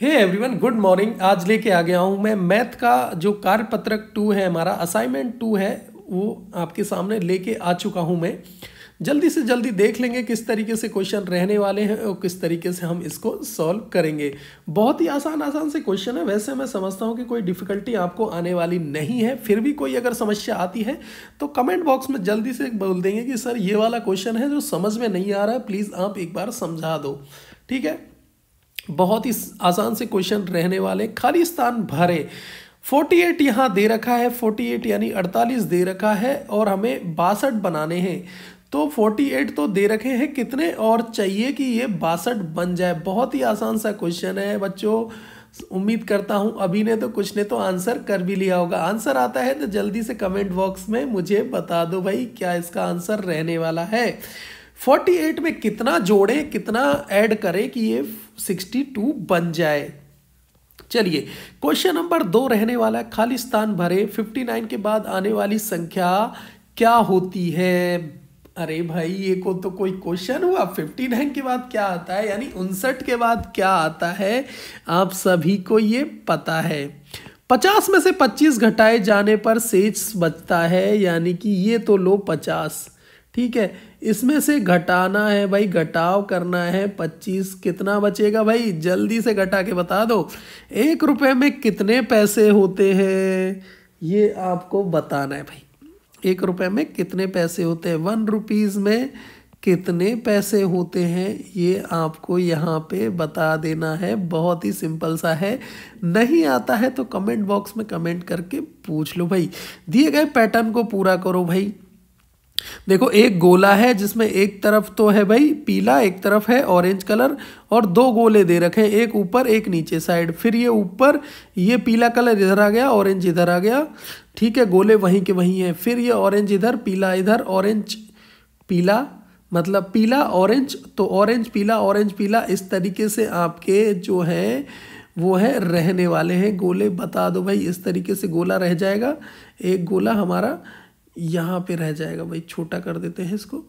hey everyone good morning आज लेके आ गया हूँ मैं मैथ का जो कार्यपत्रक टू है हमारा असाइनमेंट टू है वो आपके सामने लेके आ चुका हूँ मैं जल्दी से जल्दी देख लेंगे किस तरीके से क्वेश्चन रहने वाले हैं और किस तरीके से हम इसको सॉल्व करेंगे बहुत ही आसान आसान से क्वेश्चन है वैसे मैं समझता हूँ कि कोई डिफ़िकल्टी आपको आने वाली नहीं है फिर भी कोई अगर समस्या आती है तो कमेंट बॉक्स में जल्दी से बोल देंगे कि सर ये वाला क्वेश्चन है जो समझ में नहीं आ रहा है प्लीज़ आप एक बार समझा दो ठीक है बहुत ही आसान से क्वेश्चन रहने वाले खाली स्थान भरे 48 यहाँ दे रखा है 48 यानी 48 दे रखा है और हमें बासठ बनाने हैं तो 48 तो दे रखे हैं कितने और चाहिए कि ये बासठ बन जाए बहुत ही आसान सा क्वेश्चन है बच्चों उम्मीद करता हूँ अभी ने तो कुछ ने तो आंसर कर भी लिया होगा आंसर आता है तो जल्दी से कमेंट बॉक्स में मुझे बता दो भाई क्या इसका आंसर रहने वाला है फोर्टी एट में कितना जोड़े कितना ऐड करें कि ये सिक्सटी टू बन जाए चलिए क्वेश्चन नंबर दो रहने वाला है खालिस्तान भरे फिफ्टी नाइन के बाद आने वाली संख्या क्या होती है अरे भाई ये को तो कोई क्वेश्चन हुआ फिफ्टी नाइन के बाद क्या आता है यानी उनसठ के बाद क्या आता है आप सभी को ये पता है पचास में से पच्चीस घटाए जाने पर सेज बचता है यानी कि ये तो लो पचास ठीक है इसमें से घटाना है भाई घटाव करना है पच्चीस कितना बचेगा भाई जल्दी से घटा के बता दो एक रुपये में कितने पैसे होते हैं ये आपको बताना है भाई एक रुपये में कितने पैसे होते हैं वन रुपीज़ में कितने पैसे होते हैं ये आपको यहाँ पे बता देना है बहुत ही सिंपल सा है नहीं आता है तो कमेंट बॉक्स में कमेंट करके पूछ लो भाई दिए गए पैटर्न को पूरा करो भाई देखो एक गोला है जिसमें एक तरफ तो है भाई पीला एक तरफ है ऑरेंज कलर और दो गोले दे रखे हैं एक ऊपर एक नीचे साइड फिर ये ऊपर ये पीला कलर इधर आ गया ऑरेंज इधर आ गया ठीक है गोले वहीं के वहीं हैं फिर ये ऑरेंज इधर पीला इधर ऑरेंज पीला मतलब पीला ऑरेंज तो ऑरेंज पीला ऑरेंज पीला इस तरीके से आपके जो है वो है रहने वाले हैं गोले बता दो भाई इस तरीके से गोला रह जाएगा एक गोला हमारा यहाँ पे रह जाएगा भाई छोटा कर देते हैं इसको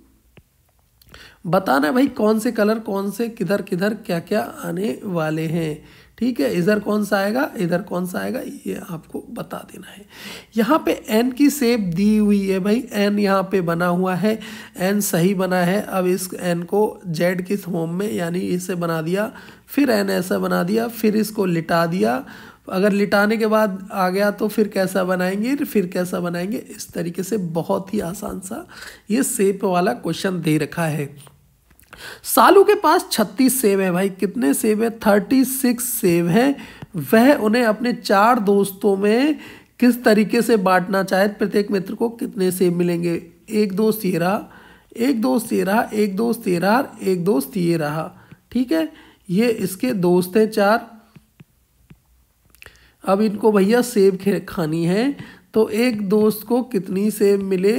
बताना है भाई कौन से कलर कौन से किधर किधर क्या क्या आने वाले हैं ठीक है इधर कौन सा आएगा इधर कौन सा आएगा ये आपको बता देना है यहाँ पे एन की सेप दी हुई है भाई एन यहाँ पे बना हुआ है एन सही बना है अब इस एन को जेड के होम में यानी इसे बना दिया फिर एन ऐसा बना दिया फिर इसको लिटा दिया अगर लिटाने के बाद आ गया तो फिर कैसा बनाएंगे फिर कैसा बनाएंगे इस तरीके से बहुत ही आसान सा ये सेप वाला क्वेश्चन दे रखा है सालू के पास छत्तीस सेब है भाई कितने सेब है थर्टी सिक्स सेब है वह उन्हें अपने चार दोस्तों में किस तरीके से बांटना चाहे प्रत्येक मित्र को कितने सेब मिलेंगे एक दोस्त ये रहा एक दोस्त ये रहा एक दोस्त ये रहा एक दोस्त ये रहा ठीक है ये इसके दोस्त हैं चार अब इनको भैया सेब खानी है तो एक दोस्त को कितनी सेब मिले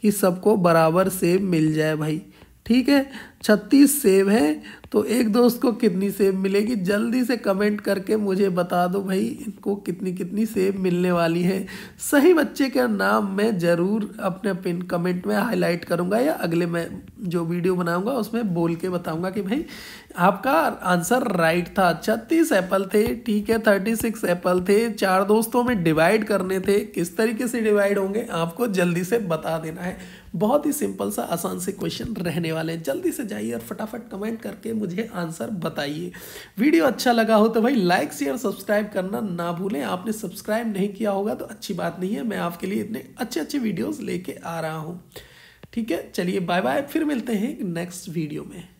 कि सबको बराबर सेब मिल जाए भाई ठीक है छत्तीस सेब है तो एक दोस्त को कितनी सेब मिलेगी जल्दी से कमेंट करके मुझे बता दो भाई इनको कितनी कितनी सेब मिलने वाली है सही बच्चे का नाम मैं ज़रूर अपने पिन कमेंट में हाईलाइट करूँगा या अगले में जो वीडियो बनाऊंगा उसमें बोल के बताऊंगा कि भाई आपका आंसर राइट था छत्तीस एप्पल थे ठीक है थर्टी सिक्स एप्पल थे चार दोस्तों में डिवाइड करने थे किस तरीके से डिवाइड होंगे आपको जल्दी से बता देना है बहुत ही सिंपल सा आसान से क्वेश्चन रहने वाले हैं जल्दी से जाइए और फटाफट कमेंट करके मुझे आंसर बताइए वीडियो अच्छा लगा हो तो भाई लाइक शेयर सब्सक्राइब करना ना भूलें आपने सब्सक्राइब नहीं किया होगा तो अच्छी बात नहीं है मैं आपके लिए इतने अच्छे अच्छे वीडियोज़ लेके आ रहा हूँ ठीक है चलिए बाय बाय फिर मिलते हैं नेक्स्ट वीडियो में